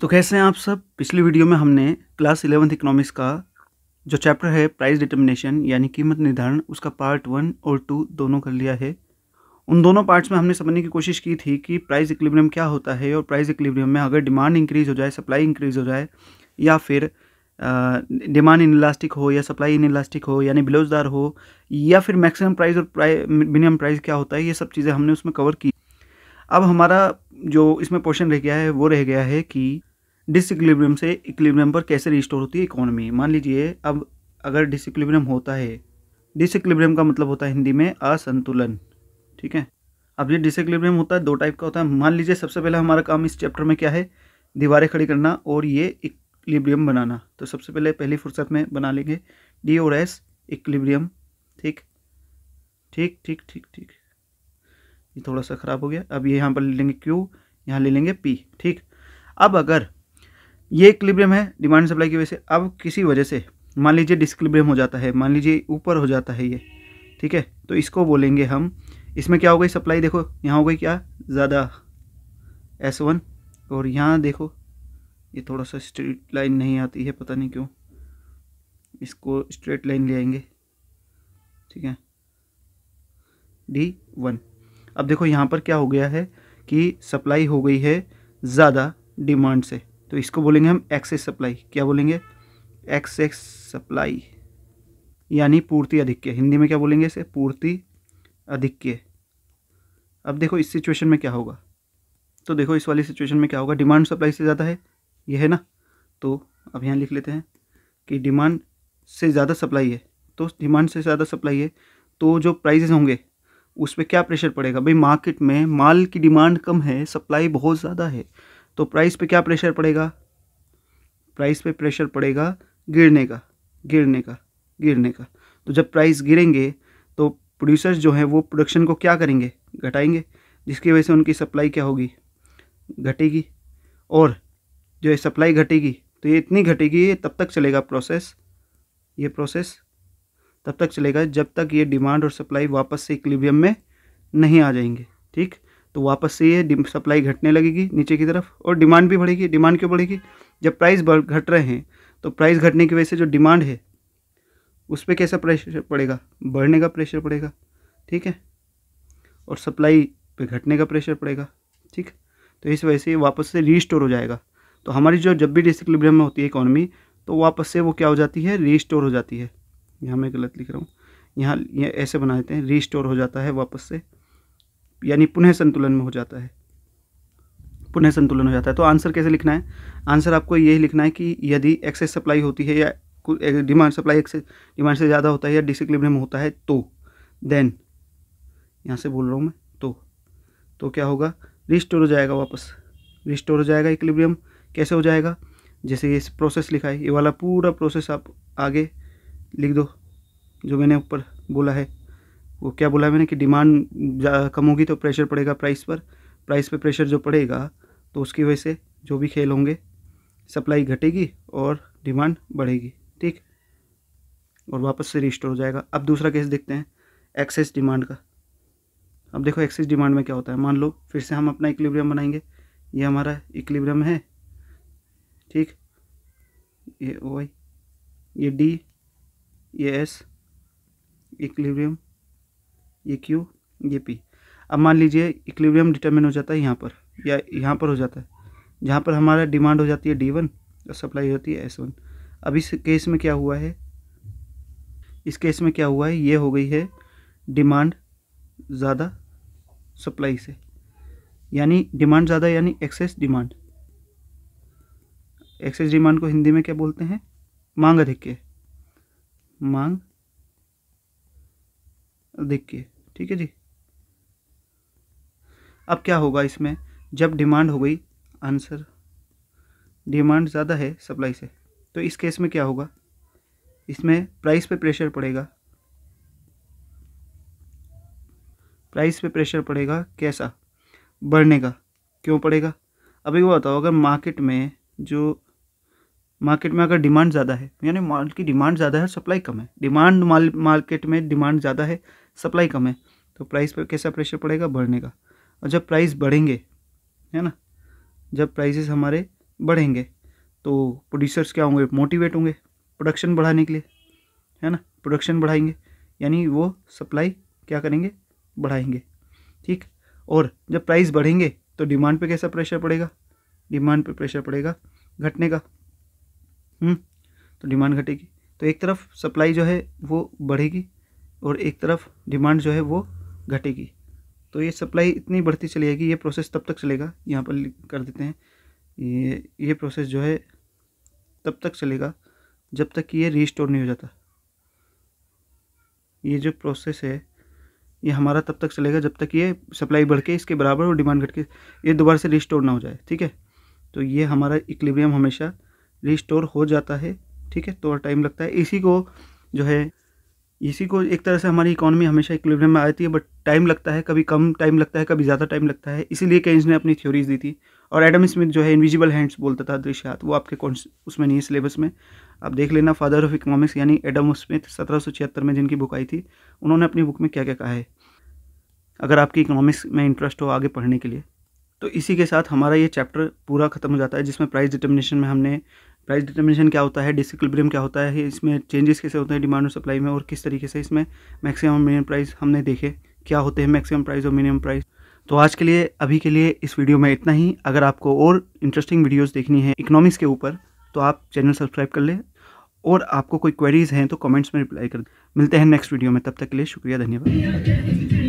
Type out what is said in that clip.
तो कैसे हैं आप सब पिछली वीडियो में हमने क्लास इलेवंथ इकोनॉमिक्स का जो चैप्टर है प्राइस डिटर्मिनेशन यानी कीमत निर्धारण उसका पार्ट वन और टू दोनों कर लिया है उन दोनों पार्ट्स में हमने समझने की कोशिश की थी कि प्राइस इक्विलिब्रियम क्या होता है और प्राइस इक्विलिब्रियम में अगर डिमांड इंक्रीज हो जाए सप्लाई इंक्रीज हो जाए या फिर डिमांड इन इलास्टिक हो या सप्लाई इन इलास्टिक हो यानी बिलोजदार हो या फिर मैक्सिमम प्राइस और प्राइ मिनिमम प्राइस क्या होता है ये सब चीज़ें हमने उसमें कवर की अब हमारा जो इसमें पोर्शन रह गया है वो रह गया है कि डिसइक्लिब्रियम से इक्लिब्रियम पर कैसे रिस्टोर होती है इकोनॉमी मान लीजिए अब अगर डिसइक्लिब्रियम होता है डिसइक्लिब्रियम का मतलब होता है हिंदी में असंतुलन ठीक है अब ये डिसइक्लिब्रियम होता है दो टाइप का होता है मान लीजिए सबसे पहले हमारा काम इस चैप्टर में क्या है दीवारें खड़ी करना और ये इक्लिब्रियम बनाना तो सबसे पहले पहली फुर्सत में बना लेंगे डी और एस इक्लिब्रियम ठीक ठीक ठीक ठीक ठीक ये थोड़ा सा ख़राब हो गया अब ये यहाँ पर ले लेंगे क्यू यहाँ ले लेंगे पी ठीक अब अगर ये इक्लिब्रियम है डिमांड सप्लाई की वजह से अब किसी वजह से मान लीजिए डिस्क्लिब्रियम हो जाता है मान लीजिए ऊपर हो जाता है ये ठीक है तो इसको बोलेंगे हम इसमें क्या हो गई सप्लाई देखो यहाँ हो गई क्या ज़्यादा एस वन और यहाँ देखो ये थोड़ा सा स्ट्रेट लाइन नहीं आती है पता नहीं क्यों इसको स्ट्रेट लाइन ले आएंगे ठीक है डी वन अब देखो यहाँ पर क्या हो गया है कि सप्लाई हो गई है ज़्यादा डिमांड से तो इसको बोलेंगे हम एक्सेस सप्लाई क्या बोलेंगे एक्सेस सप्लाई यानी पूर्ति अधिक्य हिंदी में क्या बोलेंगे इसे पूर्ति अधिक्य अब देखो इस सिचुएशन में क्या होगा तो देखो इस वाली सिचुएशन में क्या होगा डिमांड सप्लाई से ज़्यादा है ये है ना तो अब यहाँ लिख लेते हैं कि डिमांड से ज़्यादा सप्लाई है तो डिमांड से ज़्यादा सप्लाई है तो जो प्राइजेज होंगे उस पर क्या प्रेशर पड़ेगा भाई मार्केट में माल की डिमांड कम है सप्लाई बहुत ज़्यादा है तो प्राइस पे क्या प्रेशर पड़ेगा प्राइस पे प्रेशर पड़ेगा गिरने का गिरने का गिरने का तो जब प्राइस गिरेंगे तो प्रोड्यूसर्स जो हैं वो प्रोडक्शन को क्या करेंगे घटाएंगे जिसकी वजह से उनकी सप्लाई क्या होगी घटेगी और जो है सप्लाई घटेगी तो ये इतनी घटेगी ये तब तक चलेगा प्रोसेस ये प्रोसेस तब तक चलेगा जब तक ये डिमांड और सप्लाई वापस से इक्लिबियम में नहीं आ जाएंगे ठीक तो वापस से ये सप्लाई घटने लगेगी नीचे की तरफ और डिमांड भी बढ़ेगी डिमांड क्यों बढ़ेगी जब प्राइस घट रहे हैं तो प्राइस घटने की वजह से जो डिमांड है उस पर कैसा प्रेशर पड़ेगा बढ़ने का प्रेशर पड़ेगा ठीक है और सप्लाई पे घटने का प्रेशर पड़ेगा ठीक तो इस वजह से वापस से रीस्टोर हो जाएगा तो हमारी जो जब भी डिसक्लिब्रियम में होती है इकोनॉमी तो वापस से वो क्या हो जाती है रीस्टोर हो जाती है यहाँ मैं गलत लिख रहा हूँ यहाँ ये ऐसे बना देते हैं रीस्टोर हो जाता है वापस से यानी पुनः संतुलन में हो जाता है पुनः संतुलन हो जाता है तो आंसर कैसे लिखना है आंसर आपको यही लिखना है कि यदि एक्सेस सप्लाई होती है या डिमांड सप्लाई एक्सेस डिमांड से ज़्यादा होता है या डिसिक्लिब्रियम होता है तो देन यहाँ से बोल रहा हूँ मैं तो तो क्या होगा रिस्टोर हो जाएगा वापस रिस्टोर हो जाएगा इक्लिब्रियम कैसे हो जाएगा जैसे ये प्रोसेस लिखा है ये वाला पूरा प्रोसेस आप आगे लिख दो जो मैंने ऊपर बोला है वो क्या बोला है मैंने कि डिमांड कम होगी तो प्रेशर पड़ेगा प्राइस पर प्राइस पे प्रेशर जो पड़ेगा तो उसकी वजह से जो भी खेल होंगे सप्लाई घटेगी और डिमांड बढ़ेगी ठीक और वापस से रिस्टोर हो जाएगा अब दूसरा केस देखते हैं एक्सेस डिमांड का अब देखो एक्सेस डिमांड में क्या होता है मान लो फिर से हम अपना इक्लिब्रियम बनाएंगे ये हमारा इक्लिब्रियम है ठीक ये वाई ये डी ये एस इक्लिब्रियम ये क्यू ये पी अब मान लीजिए इक्लिब्रियम डिटर्मिन हो जाता है यहाँ पर या यहाँ पर हो जाता है जहाँ पर हमारा डिमांड हो जाती है डी वन और सप्लाई होती है एस वन अब इस केस में क्या हुआ है इस केस में क्या हुआ है ये हो गई है डिमांड ज़्यादा सप्लाई से यानी डिमांड ज़्यादा यानी एक्सेस डिमांड एक्सेस डिमांड को हिंदी में क्या बोलते हैं मांग अधिक्य मांग अधिक्य ठीक है जी अब क्या होगा इसमें जब डिमांड हो गई आंसर डिमांड ज़्यादा है सप्लाई से तो इस केस में क्या होगा इसमें प्राइस पे प्रेशर पड़ेगा प्राइस पे प्रेशर पड़ेगा कैसा बढ़ने का क्यों पड़ेगा अभी वो बताओ अगर मार्केट में जो मार्केट में अगर डिमांड ज़्यादा है यानी माल की डिमांड ज़्यादा है सप्लाई कम है डिमांड माल मार्केट में डिमांड ज़्यादा है सप्लाई कम है तो प्राइस पर कैसा प्रेशर पड़ेगा बढ़ने का और जब प्राइस बढ़ेंगे है ना जब प्राइसेस हमारे बढ़ेंगे तो प्रोड्यूसर्स क्या होंगे मोटिवेट होंगे प्रोडक्शन बढ़ाने के लिए है ना प्रोडक्शन बढ़ाएंगे यानी वो सप्लाई क्या करेंगे बढ़ाएंगे ठीक और जब प्राइस बढ़ेंगे तो डिमांड पे कैसा प्रेशर पड़ेगा डिमांड पे प्रेशर पड़ेगा घटने का हम्म, तो डिमांड घटेगी तो एक तरफ सप्लाई जो है वो बढ़ेगी और एक तरफ डिमांड जो है वो घटेगी तो ये सप्लाई इतनी बढ़ती चली जाएगी ये प्रोसेस तब तक चलेगा यहाँ पर कर देते हैं ये ये प्रोसेस जो है तब तक चलेगा जब तक कि ये रिस्टोर नहीं हो जाता ये जो प्रोसेस है ये हमारा तब तक चलेगा जब तक ये सप्लाई बढ़ के इसके बराबर और डिमांड घट के ये दोबारा से रिस्टोर ना हो जाए ठीक है तो ये हमारा इक्लिब्रियम हमेशा रिस्टोर हो जाता है ठीक है थोड़ा तो टाइम लगता है इसी को जो है इसी को एक तरह से हमारी इकोनॉमी हमेशा एक में आती है बट टाइम लगता है कभी कम टाइम लगता है कभी ज़्यादा टाइम लगता है इसीलिए केन्स ने अपनी थ्योरीज दी थी और एडम स्मिथ जो है इनविजिबल हैंड्स बोलता था दृश्यात वो आपके कौन उसमें नहीं है सिलेबस में आप देख लेना फादर ऑफ इकोनॉमिक्स यानी एडम स्मिथ सत्रह में जिनकी बुक आई थी उन्होंने अपनी बुक में क्या क्या कहा है अगर आपकी इकोनॉमिक्स में इंटरेस्ट हो आगे पढ़ने के लिए तो इसी के साथ हमारा ये चैप्टर पूरा ख़त्म हो जाता है जिसमें प्राइस डिटर्मिनेशन में हमने प्राइस डिटर्मिनेशन क्या होता है डिसक्लिब्रियम क्या होता है इसमें चेंजेस कैसे होते हैं डिमांड और सप्लाई में और किस तरीके से इसमें मैक्सिमम मिनिमम प्राइस हमने देखे क्या होते हैं मैक्सिमम प्राइस और मिनिमम प्राइस तो आज के लिए अभी के लिए इस वीडियो में इतना ही अगर आपको और इंटरेस्टिंग वीडियोज़ देखनी है इकोनॉमिक्स के ऊपर तो आप चैनल सब्सक्राइब कर लें और आपको कोई क्वेरीज हैं तो कमेंट्स में रिप्लाई कर मिलते हैं नेक्स्ट वीडियो में तब तक के लिए शुक्रिया धन्यवाद